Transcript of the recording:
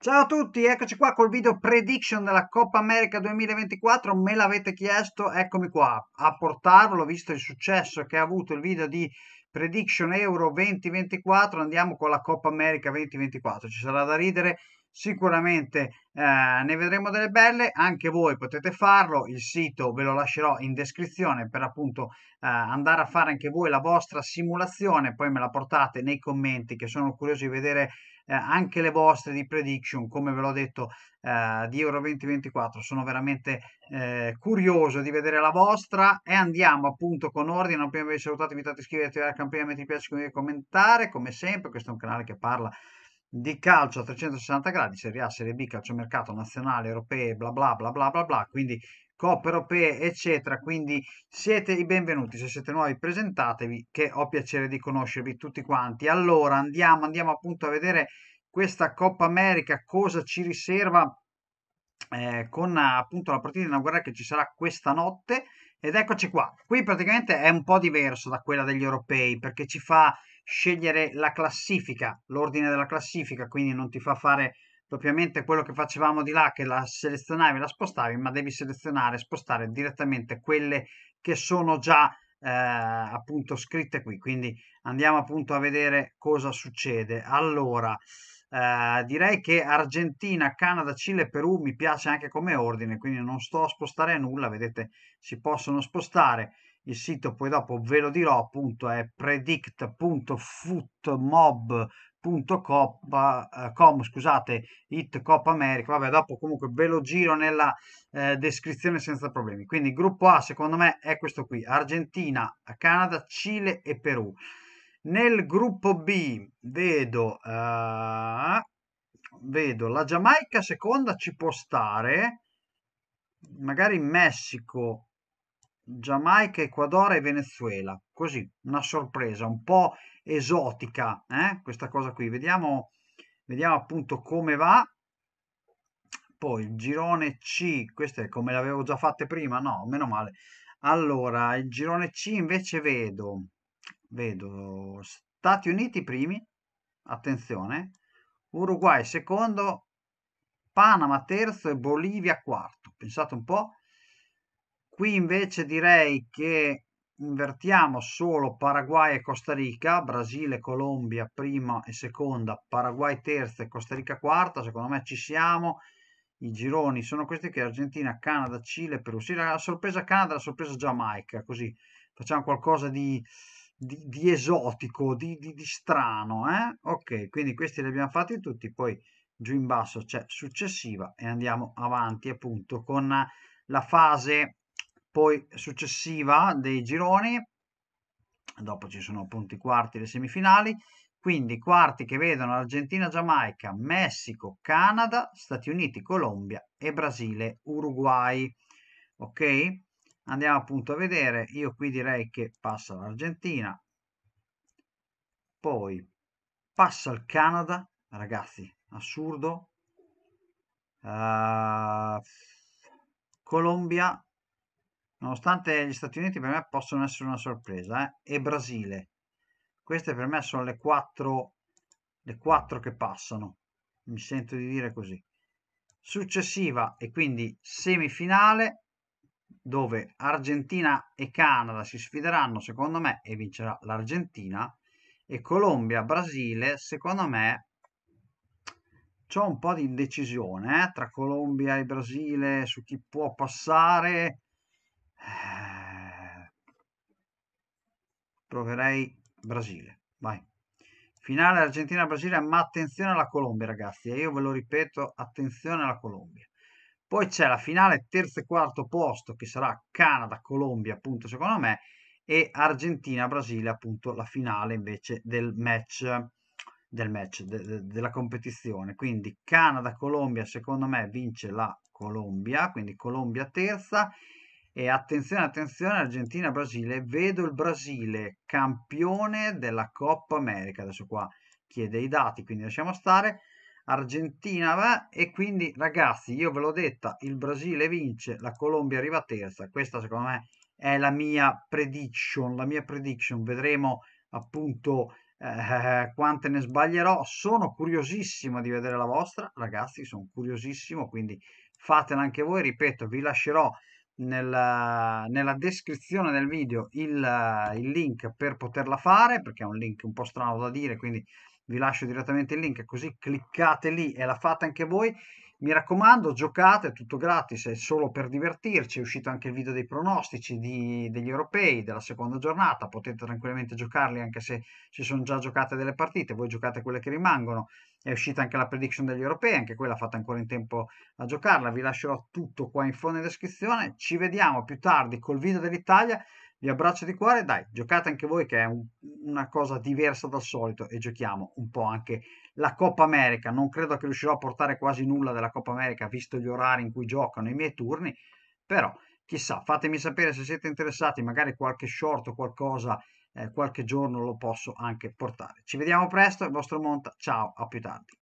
Ciao a tutti, eccoci qua col video prediction della Coppa America 2024, me l'avete chiesto, eccomi qua a portarlo, visto il successo che ha avuto il video di prediction Euro 2024, andiamo con la Coppa America 2024, ci sarà da ridere sicuramente eh, ne vedremo delle belle, anche voi potete farlo, il sito ve lo lascerò in descrizione per appunto eh, andare a fare anche voi la vostra simulazione, poi me la portate nei commenti che sono curioso di vedere eh, anche le vostre di prediction, come ve l'ho detto eh, di Euro 2024, sono veramente eh, curioso di vedere la vostra e andiamo appunto con ordine, non prima vi salutate, invitate a iscrivervi, attivare la campanella, metti piace, commentare, come sempre, questo è un canale che parla di calcio a 360 gradi, Serie A, Serie B, calciomercato nazionale, europee, bla bla bla bla bla bla, quindi coppe europee, eccetera. Quindi siete i benvenuti, se siete nuovi presentatevi, che ho piacere di conoscervi tutti quanti. Allora andiamo, andiamo appunto a vedere questa Coppa America, cosa ci riserva eh, con appunto la partita inaugurale che ci sarà questa notte. Ed eccoci qua. Qui praticamente è un po' diverso da quella degli europei perché ci fa scegliere la classifica, l'ordine della classifica, quindi non ti fa fare propriamente quello che facevamo di là, che la selezionavi e la spostavi, ma devi selezionare e spostare direttamente quelle che sono già eh, appunto scritte qui. Quindi andiamo appunto a vedere cosa succede. Allora, eh, direi che Argentina, Canada, Cile, Perù mi piace anche come ordine, quindi non sto a spostare nulla, vedete, si possono spostare il sito poi dopo ve lo dirò appunto è predict.footmob.com eh, scusate it Coppa America vabbè dopo comunque ve lo giro nella eh, descrizione senza problemi quindi gruppo A secondo me è questo qui Argentina, Canada, Cile e Perù nel gruppo B vedo eh, vedo la Giamaica seconda ci può stare magari in Messico Giamaica, Ecuador e Venezuela. Così, una sorpresa un po' esotica, eh? questa cosa qui. Vediamo, vediamo appunto come va. Poi il girone C, queste come le avevo già fatte prima? No, meno male. Allora, il girone C invece vedo, vedo Stati Uniti primi, attenzione, Uruguay secondo, Panama terzo e Bolivia quarto. Pensate un po', Qui invece direi che invertiamo solo Paraguay e Costa Rica, Brasile, Colombia prima e seconda, Paraguay terza e Costa Rica quarta, secondo me ci siamo. I gironi sono questi che Argentina, Canada, Cile, Perù. Sì, la sorpresa Canada, la sorpresa Giamaica, così facciamo qualcosa di, di, di esotico, di, di strano. Eh? Ok, quindi questi li abbiamo fatti tutti, poi giù in basso c'è successiva e andiamo avanti appunto con la fase poi successiva dei gironi, dopo ci sono appunto i quarti e le semifinali, quindi quarti che vedono Argentina, Giamaica, Messico, Canada, Stati Uniti, Colombia e Brasile, Uruguay. Ok? Andiamo appunto a vedere, io qui direi che passa l'Argentina, poi passa il Canada, ragazzi, assurdo. Uh, Colombia Nonostante gli Stati Uniti per me possono essere una sorpresa, eh? e Brasile. Queste per me sono le quattro, le quattro che passano, mi sento di dire così. Successiva e quindi semifinale, dove Argentina e Canada si sfideranno, secondo me, e vincerà l'Argentina, e Colombia, Brasile, secondo me c'è un po' di indecisione eh, tra Colombia e Brasile su chi può passare eh, proverei Brasile, vai. Finale Argentina-Brasile, ma attenzione alla Colombia ragazzi, e eh, io ve lo ripeto, attenzione alla Colombia. Poi c'è la finale terzo e quarto posto che sarà Canada-Colombia appunto secondo me e Argentina-Brasile appunto la finale invece del match, del match de, de, della competizione. Quindi Canada-Colombia secondo me vince la Colombia, quindi Colombia terza e e attenzione, attenzione, Argentina-Brasile, vedo il Brasile campione della Coppa America. Adesso qua chiede i dati, quindi lasciamo stare. Argentina va e quindi ragazzi, io ve l'ho detta, il Brasile vince, la Colombia arriva terza. Questa secondo me è la mia prediction, la mia prediction. Vedremo appunto eh, quante ne sbaglierò. Sono curiosissimo di vedere la vostra, ragazzi, sono curiosissimo, quindi fatela anche voi, ripeto, vi lascerò nella, nella descrizione del video il, il, link per poterla fare, perché è un link un po' strano da dire, quindi vi lascio direttamente il link, così cliccate lì e la fate anche voi. Mi raccomando, giocate, è tutto gratis, è solo per divertirci, è uscito anche il video dei pronostici di, degli europei della seconda giornata, potete tranquillamente giocarli anche se ci sono già giocate delle partite, voi giocate quelle che rimangono, è uscita anche la prediction degli europei, anche quella fatta ancora in tempo a giocarla, vi lascerò tutto qua in fondo in descrizione, ci vediamo più tardi col video dell'Italia, vi abbraccio di cuore, dai, giocate anche voi che è un, una cosa diversa dal solito e giochiamo un po' anche la Coppa America, non credo che riuscirò a portare quasi nulla della Coppa America visto gli orari in cui giocano i miei turni, però chissà, fatemi sapere se siete interessati, magari qualche short o qualcosa eh, qualche giorno lo posso anche portare. Ci vediamo presto, il vostro Monta, ciao, a più tardi.